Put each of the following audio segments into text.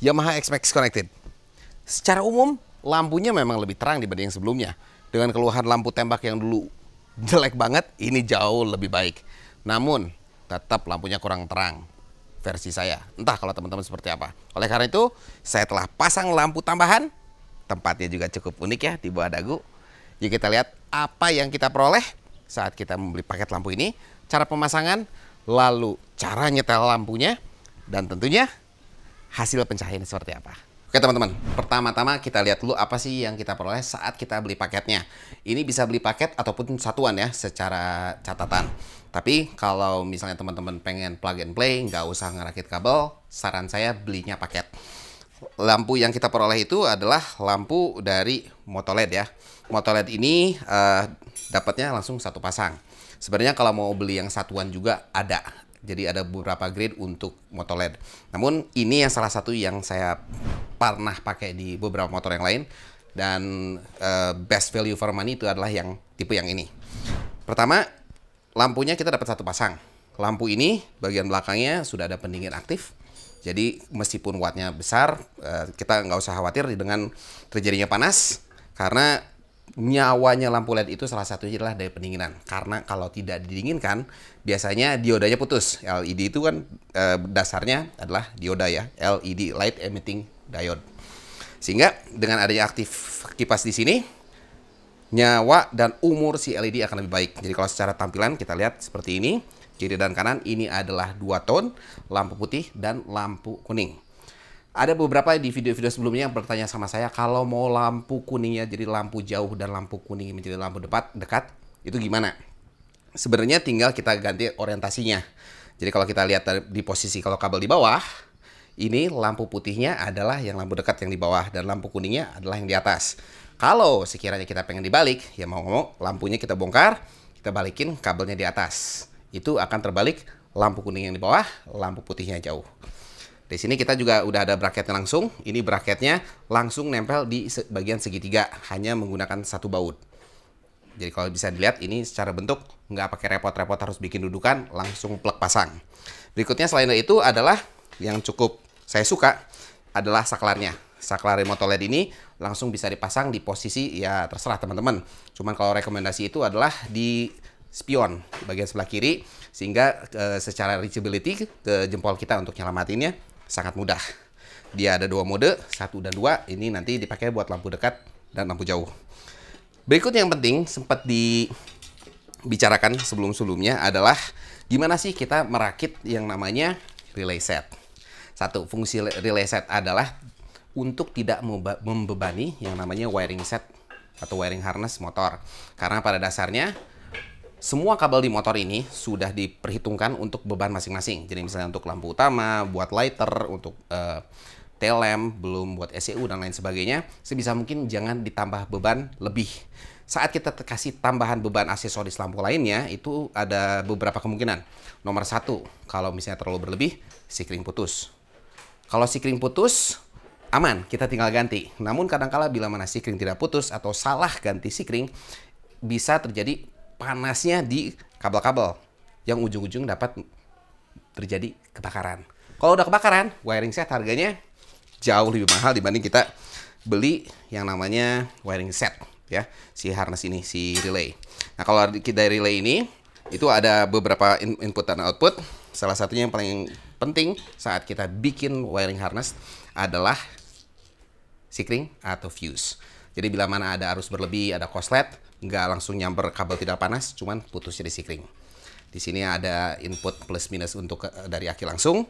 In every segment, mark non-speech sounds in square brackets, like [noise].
Yamaha XMAX Connected. Secara umum, lampunya memang lebih terang dibanding yang sebelumnya. Dengan keluhan lampu tembak yang dulu jelek banget, ini jauh lebih baik. Namun, tetap lampunya kurang terang versi saya. Entah kalau teman-teman seperti apa. Oleh karena itu, saya telah pasang lampu tambahan. Tempatnya juga cukup unik ya di bawah dagu. Yuk kita lihat apa yang kita peroleh saat kita membeli paket lampu ini, cara pemasangan, lalu cara nyetel lampunya, dan tentunya hasil pencahayaan seperti apa. Oke teman-teman, pertama-tama kita lihat dulu apa sih yang kita peroleh saat kita beli paketnya. Ini bisa beli paket ataupun satuan ya secara catatan. Tapi kalau misalnya teman-teman pengen plug and play, nggak usah ngerakit kabel, saran saya belinya paket. Lampu yang kita peroleh itu adalah lampu dari Motoled ya. Motoled ini uh, dapatnya langsung satu pasang. Sebenarnya kalau mau beli yang satuan juga ada, jadi ada beberapa grade untuk motor LED. Namun ini yang salah satu yang saya pernah pakai di beberapa motor yang lain dan uh, best value for money itu adalah yang tipe yang ini. Pertama, lampunya kita dapat satu pasang. Lampu ini bagian belakangnya sudah ada pendingin aktif. Jadi meskipun wattnya besar, eh, kita nggak usah khawatir dengan terjadinya panas karena nyawanya lampu LED itu salah satunya adalah dari pendinginan. Karena kalau tidak didinginkan, biasanya diodanya putus. LED itu kan e, dasarnya adalah dioda ya, LED light emitting diode. Sehingga dengan adanya aktif kipas di sini, nyawa dan umur si LED akan lebih baik. Jadi kalau secara tampilan kita lihat seperti ini, kiri dan kanan ini adalah dua tone, lampu putih dan lampu kuning ada beberapa di video-video sebelumnya yang bertanya sama saya kalau mau lampu kuningnya jadi lampu jauh dan lampu kuning menjadi lampu dekat dekat itu gimana? Sebenarnya tinggal kita ganti orientasinya. Jadi kalau kita lihat di posisi kalau kabel di bawah, ini lampu putihnya adalah yang lampu dekat yang di bawah dan lampu kuningnya adalah yang di atas. Kalau sekiranya kita pengen dibalik, ya mau ngomong lampunya kita bongkar, kita balikin kabelnya di atas. Itu akan terbalik lampu kuning yang di bawah, lampu putihnya jauh. Di sini kita juga udah ada bracketnya langsung. Ini bracketnya langsung nempel di bagian segitiga, hanya menggunakan satu baut. Jadi kalau bisa dilihat ini secara bentuk nggak pakai repot-repot harus bikin dudukan, langsung plek pasang. Berikutnya selain itu adalah yang cukup saya suka adalah saklarnya. Saklar remote OLED ini langsung bisa dipasang di posisi ya terserah teman-teman. Cuman kalau rekomendasi itu adalah di spion bagian sebelah kiri sehingga e, secara reachability ke jempol kita untuk nyelamatinnya sangat mudah. Dia ada dua mode, satu dan dua. Ini nanti dipakai buat lampu dekat dan lampu jauh. Berikut yang penting sempat dibicarakan sebelum-sebelumnya adalah gimana sih kita merakit yang namanya relay set. Satu, fungsi relay set adalah untuk tidak membebani yang namanya wiring set atau wiring harness motor. Karena pada dasarnya semua kabel di motor ini sudah diperhitungkan untuk beban masing-masing. Jadi misalnya untuk lampu utama, buat lighter, untuk uh, eh, tail lamp, belum buat ECU dan lain sebagainya, sebisa mungkin jangan ditambah beban lebih. Saat kita kasih tambahan beban aksesoris lampu lainnya, itu ada beberapa kemungkinan. Nomor satu, kalau misalnya terlalu berlebih, sikring putus. Kalau sikring putus, aman, kita tinggal ganti. Namun kadangkala bila mana sikring tidak putus atau salah ganti sikring, bisa terjadi panasnya di kabel-kabel yang ujung-ujung dapat terjadi kebakaran. Kalau udah kebakaran, wiring set harganya jauh lebih mahal dibanding kita beli yang namanya wiring set ya, si harness ini, si relay. Nah, kalau kita relay ini itu ada beberapa input dan output. Salah satunya yang paling penting saat kita bikin wiring harness adalah sikring atau fuse. Jadi bila mana ada arus berlebih, ada koslet, nggak langsung nyamper kabel tidak panas, cuman putusnya di sikring. Di sini ada input plus minus untuk eh, dari aki langsung.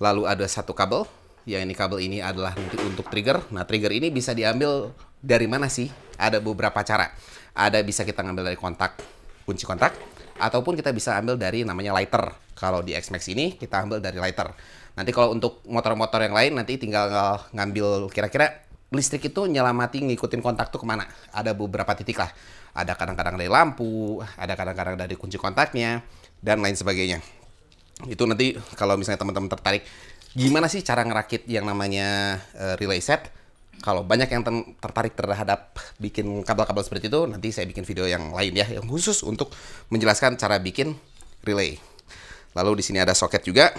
Lalu ada satu kabel. Ya ini kabel ini adalah untuk trigger. Nah trigger ini bisa diambil dari mana sih? Ada beberapa cara. Ada bisa kita ngambil dari kontak, kunci kontak. Ataupun kita bisa ambil dari namanya lighter. Kalau di XMAX ini kita ambil dari lighter. Nanti kalau untuk motor-motor yang lain nanti tinggal ngambil kira-kira listrik itu nyelamati ngikutin kontak tuh kemana. Ada beberapa titik lah. Ada kadang-kadang dari lampu, ada kadang-kadang dari kunci kontaknya, dan lain sebagainya. Itu nanti kalau misalnya teman-teman tertarik, gimana sih cara ngerakit yang namanya uh, relay set? Kalau banyak yang tertarik terhadap bikin kabel-kabel seperti itu, nanti saya bikin video yang lain ya, yang khusus untuk menjelaskan cara bikin relay. Lalu di sini ada soket juga,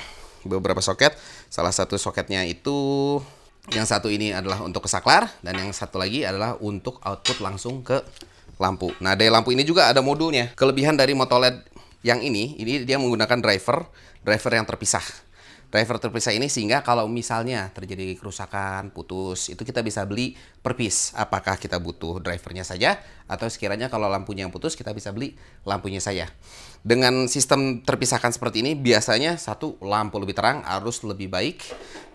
beberapa soket. Salah satu soketnya itu yang satu ini adalah untuk ke saklar dan yang satu lagi adalah untuk output langsung ke lampu. Nah, dari lampu ini juga ada modulnya. Kelebihan dari LED yang ini, ini dia menggunakan driver, driver yang terpisah driver terpisah ini sehingga kalau misalnya terjadi kerusakan, putus, itu kita bisa beli per piece. Apakah kita butuh drivernya saja atau sekiranya kalau lampunya yang putus kita bisa beli lampunya saja. Dengan sistem terpisahkan seperti ini biasanya satu lampu lebih terang arus lebih baik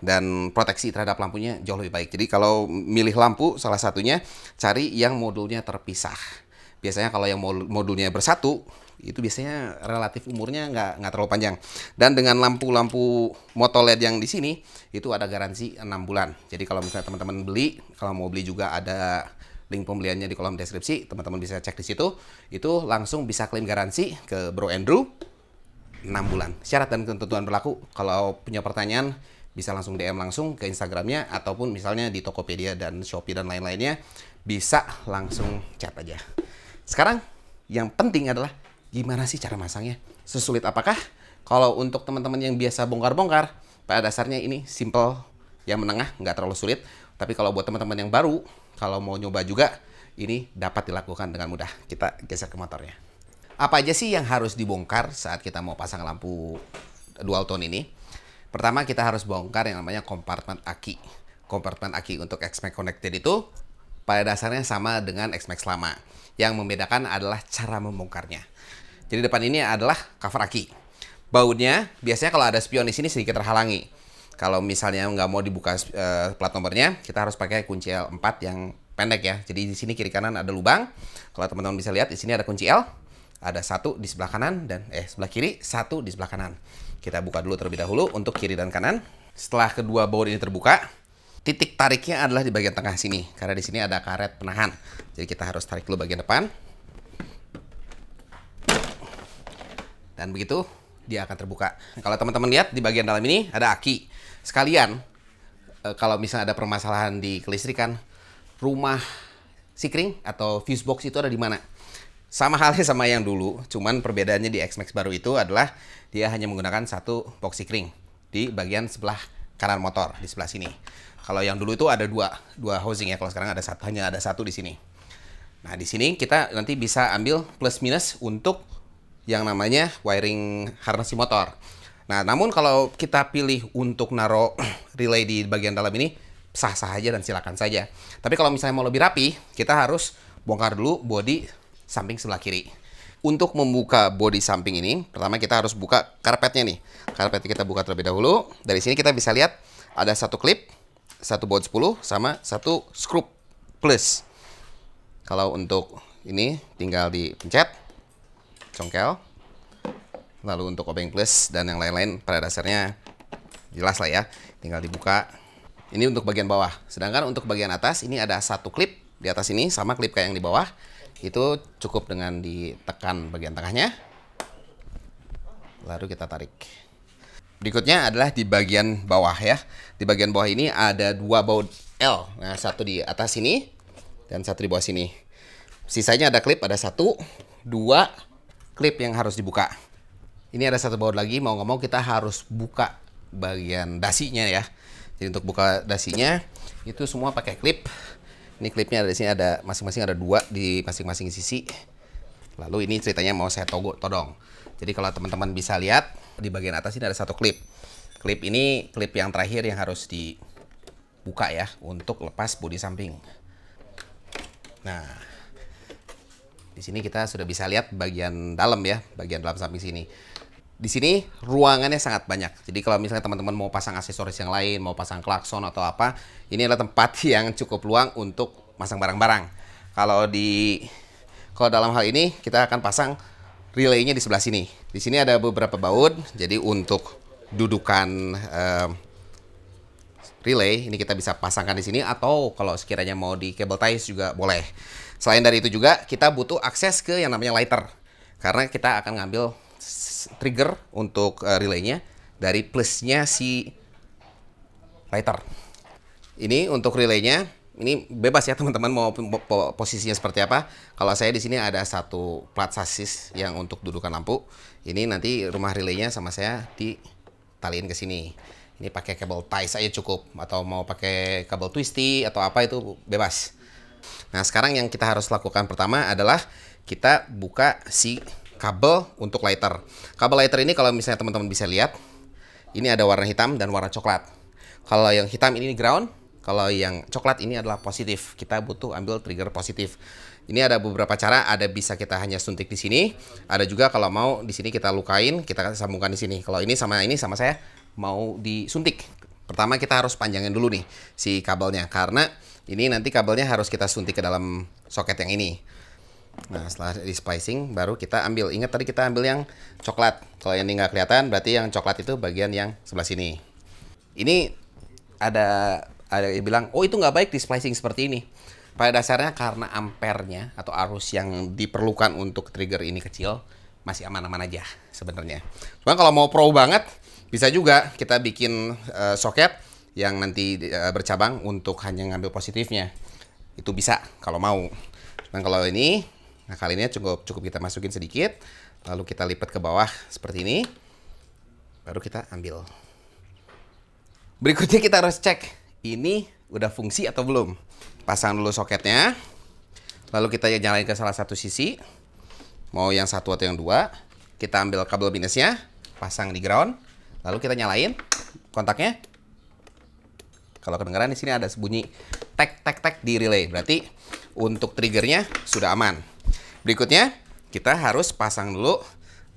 dan proteksi terhadap lampunya jauh lebih baik. Jadi kalau milih lampu salah satunya cari yang modulnya terpisah biasanya kalau yang modulnya bersatu itu biasanya relatif umurnya nggak nggak terlalu panjang dan dengan lampu-lampu motor LED yang di sini itu ada garansi enam bulan jadi kalau misalnya teman-teman beli kalau mau beli juga ada link pembeliannya di kolom deskripsi teman-teman bisa cek di situ itu langsung bisa klaim garansi ke Bro Andrew enam bulan syarat dan ketentuan berlaku kalau punya pertanyaan bisa langsung DM langsung ke Instagramnya ataupun misalnya di Tokopedia dan Shopee dan lain-lainnya bisa langsung chat aja. Sekarang yang penting adalah gimana sih cara masangnya? Sesulit apakah? Kalau untuk teman-teman yang biasa bongkar-bongkar, pada dasarnya ini simple yang menengah, nggak terlalu sulit. Tapi kalau buat teman-teman yang baru, kalau mau nyoba juga, ini dapat dilakukan dengan mudah. Kita geser ke motornya. Apa aja sih yang harus dibongkar saat kita mau pasang lampu dual tone ini? Pertama kita harus bongkar yang namanya kompartemen aki. Kompartemen aki untuk XMAX Connected itu pada dasarnya sama dengan XMAX lama yang membedakan adalah cara membongkarnya. Jadi depan ini adalah cover aki. Bautnya biasanya kalau ada spion di sini sedikit terhalangi. Kalau misalnya nggak mau dibuka uh, plat nomornya, kita harus pakai kunci L4 yang pendek ya. Jadi di sini kiri kanan ada lubang. Kalau teman-teman bisa lihat di sini ada kunci L, ada satu di sebelah kanan dan eh sebelah kiri, satu di sebelah kanan. Kita buka dulu terlebih dahulu untuk kiri dan kanan. Setelah kedua baut ini terbuka, titik tariknya adalah di bagian tengah sini karena di sini ada karet penahan. Jadi kita harus tarik dulu bagian depan. Dan begitu dia akan terbuka. Kalau teman-teman lihat di bagian dalam ini ada aki. Sekalian eh, kalau misalnya ada permasalahan di kelistrikan, rumah sikring atau fuse box itu ada di mana? Sama halnya sama yang dulu, cuman perbedaannya di XMAX baru itu adalah dia hanya menggunakan satu box sikring di bagian sebelah kanan motor di sebelah sini. Kalau yang dulu itu ada dua dua housing ya, kalau sekarang ada satu, hanya ada satu di sini. Nah di sini kita nanti bisa ambil plus minus untuk yang namanya wiring harness motor. Nah namun kalau kita pilih untuk naro [clears throat] relay di bagian dalam ini sah-sah aja dan silakan saja. Tapi kalau misalnya mau lebih rapi, kita harus bongkar dulu body samping sebelah kiri. Untuk membuka body samping ini, pertama kita harus buka karpetnya nih. Karpetnya kita buka terlebih dahulu. Dari sini kita bisa lihat ada satu klip satu baut 10 sama satu skrup plus. Kalau untuk ini tinggal dipencet, congkel. Lalu untuk obeng plus dan yang lain-lain pada dasarnya jelas lah ya. Tinggal dibuka. Ini untuk bagian bawah. Sedangkan untuk bagian atas ini ada satu klip di atas ini sama klip kayak yang di bawah. Itu cukup dengan ditekan bagian tengahnya. Lalu kita tarik. Berikutnya adalah di bagian bawah ya. Di bagian bawah ini ada dua baut L. Nah, satu di atas sini dan satu di bawah sini. Sisanya ada klip, ada satu, dua klip yang harus dibuka. Ini ada satu baut lagi, mau nggak mau kita harus buka bagian dasinya ya. Jadi untuk buka dasinya itu semua pakai klip. Ini klipnya ada di sini ada masing-masing ada dua di masing-masing sisi. Lalu ini ceritanya mau saya togo todong. Jadi kalau teman-teman bisa lihat di bagian atas ini ada satu klip. Klip ini klip yang terakhir yang harus dibuka ya untuk lepas bodi samping. Nah, di sini kita sudah bisa lihat bagian dalam ya, bagian dalam samping sini. Di sini ruangannya sangat banyak. Jadi kalau misalnya teman-teman mau pasang aksesoris yang lain, mau pasang klakson atau apa, ini adalah tempat [laughs] yang cukup luang untuk masang barang-barang. Kalau di kalau dalam hal ini kita akan pasang relaynya di sebelah sini. Di sini ada beberapa baut. Jadi untuk dudukan uh, relay ini kita bisa pasangkan di sini atau kalau sekiranya mau di cable ties juga boleh. Selain dari itu juga kita butuh akses ke yang namanya lighter karena kita akan ngambil trigger untuk uh, relaynya dari plusnya si lighter. Ini untuk relaynya ini bebas ya teman-teman mau posisinya seperti apa. Kalau saya di sini ada satu plat sasis yang untuk dudukan lampu. Ini nanti rumah relaynya sama saya ditaliin ke sini. Ini pakai kabel ties aja cukup atau mau pakai kabel twisty atau apa itu bebas. Nah, sekarang yang kita harus lakukan pertama adalah kita buka si kabel untuk lighter. Kabel lighter ini kalau misalnya teman-teman bisa lihat, ini ada warna hitam dan warna coklat. Kalau yang hitam ini ground, kalau yang coklat ini adalah positif. Kita butuh ambil trigger positif. Ini ada beberapa cara, ada bisa kita hanya suntik di sini, ada juga kalau mau di sini kita lukain, kita sambungkan di sini. Kalau ini sama ini sama saya mau disuntik. Pertama kita harus panjangin dulu nih si kabelnya karena ini nanti kabelnya harus kita suntik ke dalam soket yang ini. Nah setelah di splicing baru kita ambil. Ingat tadi kita ambil yang coklat. Kalau yang ini nggak kelihatan berarti yang coklat itu bagian yang sebelah sini. Ini ada ada yang bilang, oh itu nggak baik di splicing seperti ini. Pada dasarnya karena ampernya atau arus yang diperlukan untuk trigger ini kecil, masih aman-aman aja sebenarnya. Cuma kalau mau pro banget, bisa juga kita bikin uh, soket yang nanti uh, bercabang untuk hanya ngambil positifnya. Itu bisa kalau mau. Cuma kalau ini, nah kali ini cukup cukup kita masukin sedikit, lalu kita lipat ke bawah seperti ini, baru kita ambil. Berikutnya kita harus cek ini udah fungsi atau belum. Pasang dulu soketnya. Lalu kita ya nyalain ke salah satu sisi. Mau yang satu atau yang dua. Kita ambil kabel minusnya. Pasang di ground. Lalu kita nyalain kontaknya. Kalau kedengeran di sini ada bunyi tek tek tek di relay. Berarti untuk triggernya sudah aman. Berikutnya kita harus pasang dulu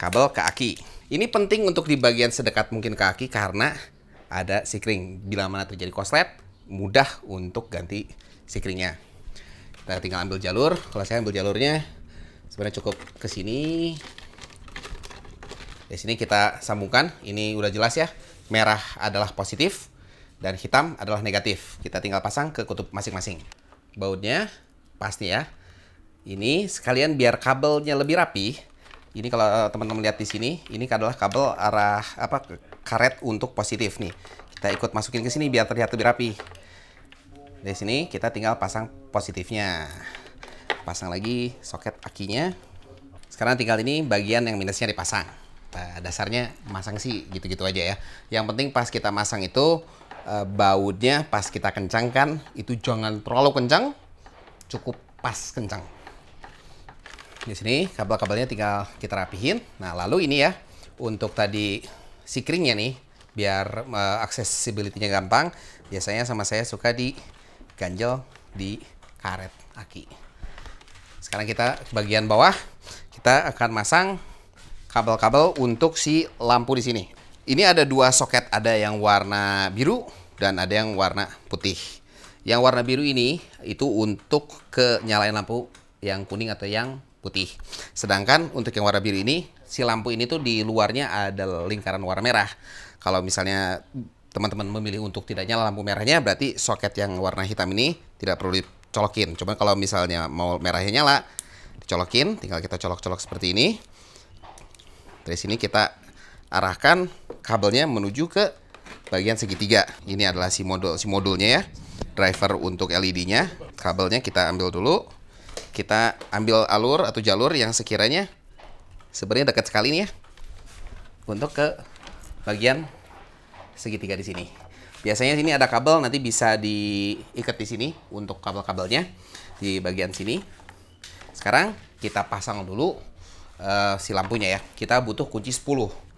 kabel ke aki. Ini penting untuk di bagian sedekat mungkin ke aki karena ada sikring. Bila mana terjadi korslet, mudah untuk ganti sikringnya. Kita tinggal ambil jalur. Kalau saya ambil jalurnya, sebenarnya cukup ke sini. Di sini kita sambungkan. Ini udah jelas ya. Merah adalah positif dan hitam adalah negatif. Kita tinggal pasang ke kutub masing-masing. Bautnya pasti ya. Ini sekalian biar kabelnya lebih rapi, ini kalau eh, teman-teman lihat di sini, ini adalah kabel arah apa karet untuk positif nih. Kita ikut masukin ke sini biar terlihat lebih rapi. Di sini kita tinggal pasang positifnya. Pasang lagi soket akinya. Sekarang tinggal ini bagian yang minusnya dipasang. Nah, dasarnya masang sih gitu-gitu aja ya. Yang penting pas kita masang itu eh, bautnya pas kita kencangkan itu jangan terlalu kencang, cukup pas kencang di sini kabel-kabelnya tinggal kita rapihin nah lalu ini ya untuk tadi sikringnya nih biar uh, eh, accessibility gampang biasanya sama saya suka di ganjel di karet aki sekarang kita bagian bawah kita akan masang kabel-kabel untuk si lampu di sini ini ada dua soket ada yang warna biru dan ada yang warna putih yang warna biru ini itu untuk ke nyalain lampu yang kuning atau yang putih. Sedangkan untuk yang warna biru ini, si lampu ini tuh di luarnya ada lingkaran warna merah. Kalau misalnya teman-teman memilih untuk tidak nyala lampu merahnya, berarti soket yang warna hitam ini tidak perlu dicolokin. Cuma kalau misalnya mau merahnya nyala, dicolokin, tinggal kita colok-colok seperti ini. Dari sini kita arahkan kabelnya menuju ke bagian segitiga. Ini adalah si modul si modulnya ya. Driver untuk LED-nya. Kabelnya kita ambil dulu kita ambil alur atau jalur yang sekiranya sebenarnya dekat sekali nih ya untuk ke bagian segitiga di sini. Biasanya sini ada kabel nanti bisa diikat di sini untuk kabel-kabelnya di bagian sini. Sekarang kita pasang dulu uh, si lampunya ya. Kita butuh kunci 10.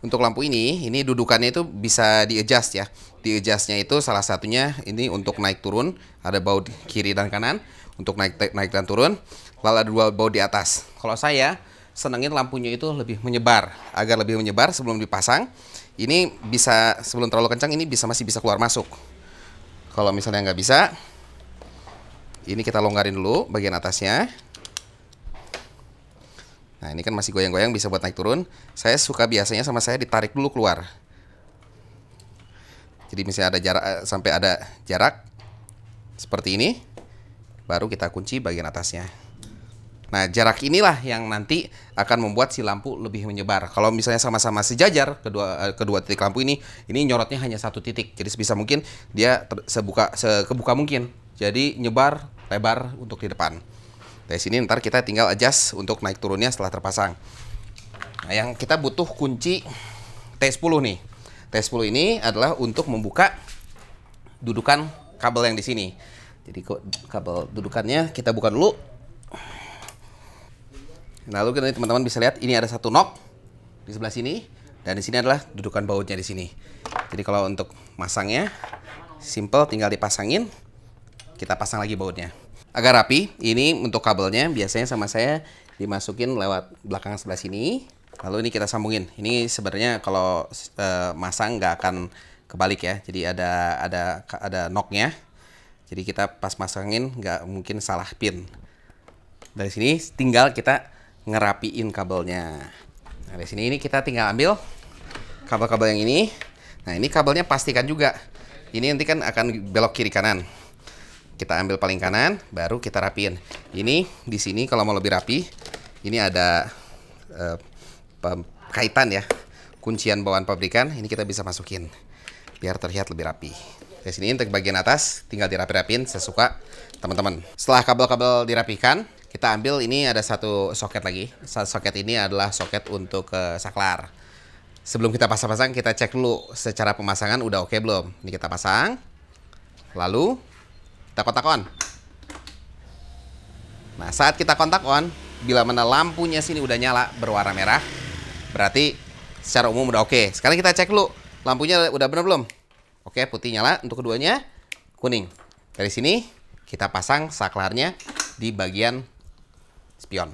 Untuk lampu ini, ini dudukannya itu bisa di-adjust ya. Di-adjustnya itu salah satunya ini untuk naik turun, ada baut kiri dan kanan untuk naik naik dan turun lalu ada dual bow di atas kalau saya senengin lampunya itu lebih menyebar agar lebih menyebar sebelum dipasang ini bisa sebelum terlalu kencang ini bisa masih bisa keluar masuk kalau misalnya nggak bisa ini kita longgarin dulu bagian atasnya Nah ini kan masih goyang-goyang bisa buat naik turun. Saya suka biasanya sama saya ditarik dulu keluar. Jadi misalnya ada jarak eh, sampai ada jarak seperti ini baru kita kunci bagian atasnya. Nah, jarak inilah yang nanti akan membuat si lampu lebih menyebar. Kalau misalnya sama-sama sejajar kedua eh, kedua titik lampu ini, ini nyorotnya hanya satu titik. Jadi sebisa mungkin dia ter, sebuka sekebuka mungkin. Jadi nyebar lebar untuk di depan. Dari sini ntar kita tinggal adjust untuk naik turunnya setelah terpasang. Nah, yang kita butuh kunci T10 nih. T10 ini adalah untuk membuka dudukan kabel yang di sini. Jadi kok kabel dudukannya kita buka dulu. Nah, lalu kita teman-teman bisa lihat ini ada satu knob di sebelah sini dan di sini adalah dudukan bautnya di sini. Jadi kalau untuk masangnya simple tinggal dipasangin kita pasang lagi bautnya. Agar rapi, ini untuk kabelnya biasanya sama saya dimasukin lewat belakang sebelah sini. Lalu ini kita sambungin. Ini sebenarnya kalau uh, masang nggak akan kebalik ya. Jadi ada ada ada noknya jadi kita pas masangin nggak mungkin salah pin. Dari sini tinggal kita ngerapiin kabelnya. Nah, dari sini ini kita tinggal ambil kabel-kabel yang ini. Nah, ini kabelnya pastikan juga. Ini nanti kan akan belok kiri kanan. Kita ambil paling kanan, baru kita rapiin. Ini di sini kalau mau lebih rapi, ini ada eh, kaitan ya. Kuncian bawaan pabrikan, ini kita bisa masukin biar terlihat lebih rapi. Saya siniin ke bagian atas, tinggal dirapi-rapin sesuka teman-teman. Setelah kabel-kabel dirapikan, kita ambil ini ada satu soket lagi. soket ini adalah soket untuk ke eh, saklar. Sebelum kita pasang-pasang, kita cek dulu secara pemasangan udah oke belum. Ini kita pasang. Lalu kita kontak on. Nah, saat kita kontak on, bila mana lampunya sini udah nyala berwarna merah, berarti secara umum udah oke. Okay. Sekarang kita cek dulu lampunya udah bener belum? Oke, putih nyala untuk keduanya, kuning. Dari sini kita pasang saklarnya di bagian spion.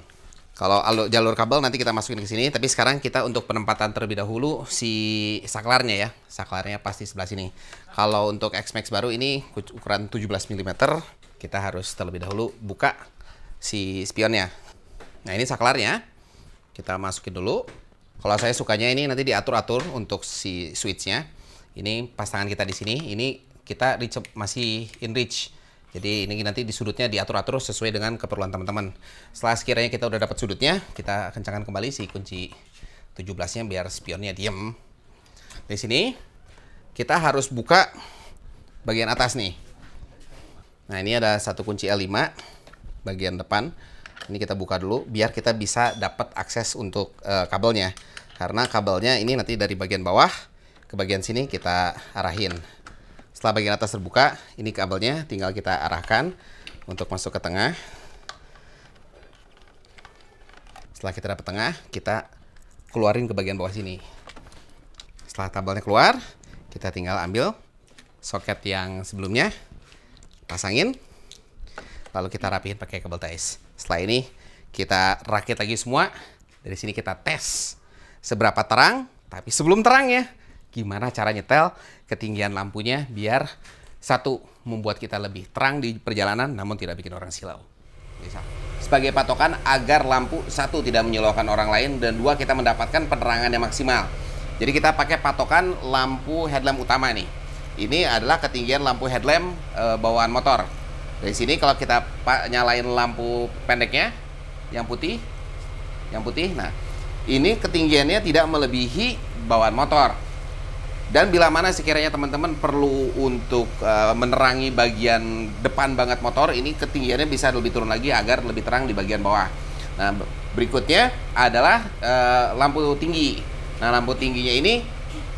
Kalau jalur kabel nanti kita masukin ke sini, tapi sekarang kita untuk penempatan terlebih dahulu si saklarnya ya. Saklarnya pasti sebelah sini. Kalau untuk XMAX baru ini ukuran 17 mm, kita harus terlebih dahulu buka si spionnya. Nah, ini saklarnya. Kita masukin dulu. Kalau saya sukanya ini nanti diatur-atur untuk si switchnya. Ini pasangan kita di sini, ini kita reach masih in reach Jadi ini nanti di sudutnya diatur-atur sesuai dengan keperluan teman-teman. Setelah sekiranya kita udah dapat sudutnya, kita kencangkan kembali si kunci 17-nya biar spionnya diem. Di sini kita harus buka bagian atas nih. Nah ini ada satu kunci L5 bagian depan. Ini kita buka dulu biar kita bisa dapat akses untuk uh, kabelnya. Karena kabelnya ini nanti dari bagian bawah ke bagian sini kita arahin. Setelah bagian atas terbuka, ini kabelnya tinggal kita arahkan untuk masuk ke tengah. Setelah kita dapat tengah, kita keluarin ke bagian bawah sini. Setelah kabelnya keluar, kita tinggal ambil soket yang sebelumnya, pasangin, lalu kita rapihin pakai kabel ties. Setelah ini kita rakit lagi semua. Dari sini kita tes seberapa terang, tapi sebelum terang ya, gimana cara nyetel ketinggian lampunya biar satu membuat kita lebih terang di perjalanan namun tidak bikin orang silau. Bisa. Sebagai patokan agar lampu satu tidak menyilaukan orang lain dan dua kita mendapatkan penerangan yang maksimal. Jadi kita pakai patokan lampu headlamp utama nih. Ini adalah ketinggian lampu headlamp e, bawaan motor. Dari sini kalau kita nyalain lampu pendeknya yang putih, yang putih. Nah, ini ketinggiannya tidak melebihi bawaan motor dan bila mana sekiranya teman-teman perlu untuk uh, menerangi bagian depan banget motor, ini ketinggiannya bisa lebih turun lagi agar lebih terang di bagian bawah. Nah, berikutnya adalah uh, lampu tinggi. Nah, lampu tingginya ini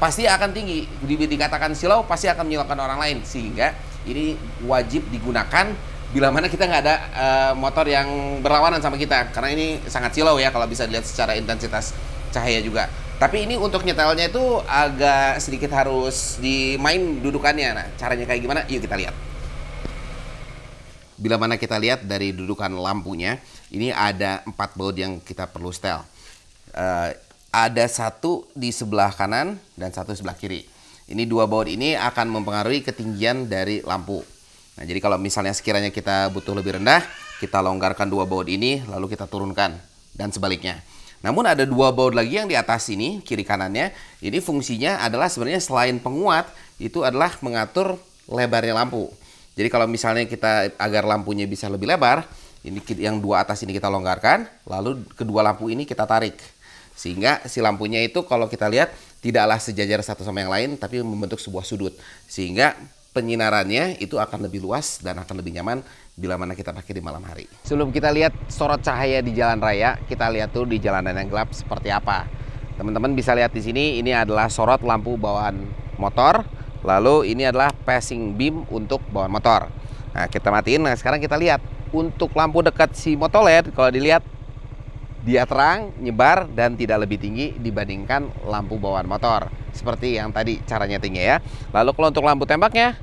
pasti akan tinggi. Di, dikatakan silau pasti akan menyilaukan orang lain sehingga ini wajib digunakan bila mana kita nggak ada uh, motor yang berlawanan sama kita karena ini sangat silau ya kalau bisa dilihat secara intensitas cahaya juga. Tapi ini untuk nyetelnya itu agak sedikit harus dimain dudukannya. Nah, caranya kayak gimana? Yuk kita lihat. Bila mana kita lihat dari dudukan lampunya, ini ada empat baut yang kita perlu setel. Uh, ada satu di sebelah kanan dan satu sebelah kiri. Ini dua baut ini akan mempengaruhi ketinggian dari lampu. Nah, jadi kalau misalnya sekiranya kita butuh lebih rendah, kita longgarkan dua baut ini lalu kita turunkan dan sebaliknya. Namun ada dua baut lagi yang di atas ini, kiri kanannya. Ini fungsinya adalah sebenarnya selain penguat, itu adalah mengatur lebarnya lampu. Jadi kalau misalnya kita agar lampunya bisa lebih lebar, ini yang dua atas ini kita longgarkan, lalu kedua lampu ini kita tarik. Sehingga si lampunya itu kalau kita lihat tidaklah sejajar satu sama yang lain, tapi membentuk sebuah sudut. Sehingga penyinarannya itu akan lebih luas dan akan lebih nyaman bila mana kita pakai di malam hari. Sebelum kita lihat sorot cahaya di jalan raya, kita lihat tuh di jalanan yang gelap seperti apa. Teman-teman bisa lihat di sini, ini adalah sorot lampu bawaan motor, lalu ini adalah passing beam untuk bawaan motor. Nah, kita matiin. Nah, sekarang kita lihat untuk lampu dekat si motolet, kalau dilihat dia terang, nyebar, dan tidak lebih tinggi dibandingkan lampu bawaan motor. Seperti yang tadi caranya tinggi ya. Lalu kalau untuk lampu tembaknya,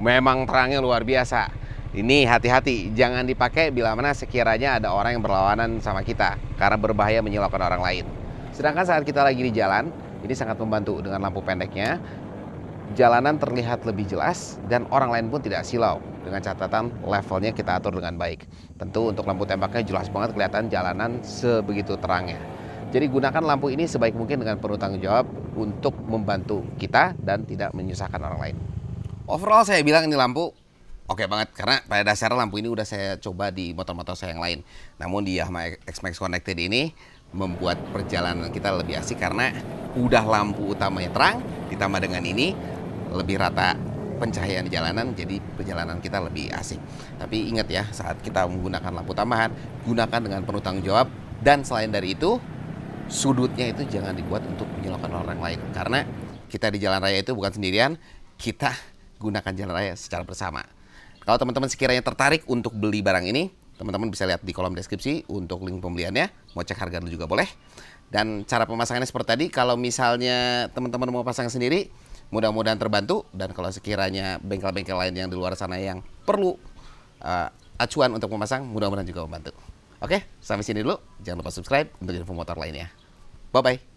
memang terangnya luar biasa ini hati-hati, jangan dipakai bila mana sekiranya ada orang yang berlawanan sama kita karena berbahaya menyilaukan orang lain. Sedangkan saat kita lagi di jalan, ini sangat membantu dengan lampu pendeknya. Jalanan terlihat lebih jelas dan orang lain pun tidak silau dengan catatan levelnya kita atur dengan baik. Tentu untuk lampu tembaknya jelas banget kelihatan jalanan sebegitu terangnya. Jadi gunakan lampu ini sebaik mungkin dengan penuh tanggung jawab untuk membantu kita dan tidak menyusahkan orang lain. Overall saya bilang ini lampu oke okay banget karena pada dasarnya lampu ini udah saya coba di motor-motor saya yang lain. Namun di Yamaha X-Max Connected ini membuat perjalanan kita lebih asik karena udah lampu utamanya terang ditambah dengan ini lebih rata pencahayaan jalanan jadi perjalanan kita lebih asik. Tapi ingat ya saat kita menggunakan lampu tambahan gunakan dengan penuh tanggung jawab dan selain dari itu sudutnya itu jangan dibuat untuk menyalahkan orang lain karena kita di jalan raya itu bukan sendirian kita gunakan jalan raya secara bersama. Kalau teman-teman sekiranya tertarik untuk beli barang ini, teman-teman bisa lihat di kolom deskripsi untuk link pembeliannya. Mau cek harga dulu juga boleh. Dan cara pemasangannya seperti tadi, kalau misalnya teman-teman mau pasang sendiri, mudah-mudahan terbantu. Dan kalau sekiranya bengkel-bengkel lain yang di luar sana yang perlu uh, acuan untuk memasang, mudah-mudahan juga membantu. Oke, sampai sini dulu. Jangan lupa subscribe untuk info motor lainnya. Bye-bye.